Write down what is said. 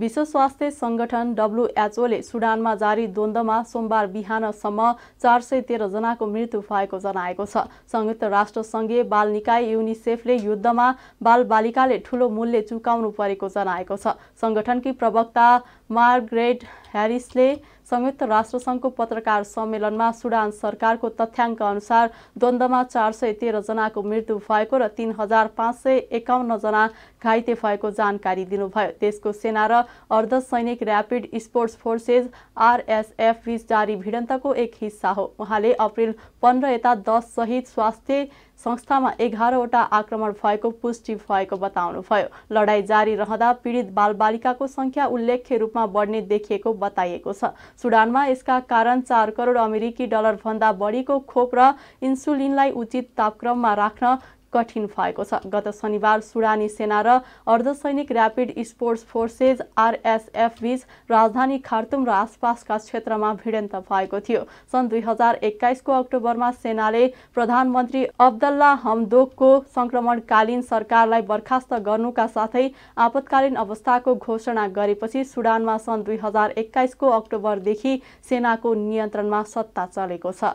विश्व स्वास्थ्य सङ्गठन डब्लुएचओले सुडानमा जारी द्वन्द्वमा सोमबार बिहानसम्म चार सय तेह्रजनाको मृत्यु भएको जनाएको छ संयुक्त राष्ट्र राष्ट्रसङ्घीय बाल निकाय युनिसेफले युद्धमा बाल बालिकाले ठूलो मूल्य चुकाउनु परेको जनाएको छ सङ्गठनकी प्रवक्ता मार्ग्रेट ह्यारिसले संयुक्त राष्ट्रसङ्घको पत्रकार सम्मेलनमा सुडान सरकारको तथ्याङ्क अनुसार द्वन्द्वमा चार सय तेह्रजनाको मृत्यु भएको र तीन हजार पाँच सय एकाउन्नजना घाइते भएको जानकारी दिनुभयो देशको सेना र अर्धसैनिक ऱ्यापिड स्पोर्ट्स फोर्सेस आरएसएफ बीच जारी भिडन्तको एक हिस्सा हो उहाँले अप्रेल पन्ध्र यता दस सहित स्वास्थ्य संस्थामा एघारवटा आक्रमण भएको पुष्टि भएको बताउनुभयो लडाईँ जारी रहँदा पीडित बालबालिकाको सङ्ख्या उल्लेख्य रूपमा बढ्ने देखिएको बताइएको छ सुडानमा यसका कारण चार करोड अमेरिकी डलरभन्दा बढीको खोप र इन्सुलिनलाई उचित तापक्रममा राख्न कठिन भएको छ गत शनिबार सुडानी सेना र अर्धसैनिक ऱ्यापिड स्पोर्ट्स फोर्सेस आरएसएफ बीच राजधानी खार्तुम र आसपासका क्षेत्रमा भिडन्त भएको थियो सन् दुई हजार एक्काइसको अक्टोबरमा सेनाले प्रधानमन्त्री अब्दल्ला हमदोकको सङ्क्रमणकालीन सरकारलाई बर्खास्त गर्नुका साथै आपतकालीन अवस्थाको घोषणा गरेपछि सुडानमा सन् दुई हजार एक्काइसको अक्टोबरदेखि सेनाको नियन्त्रणमा सत्ता चलेको छ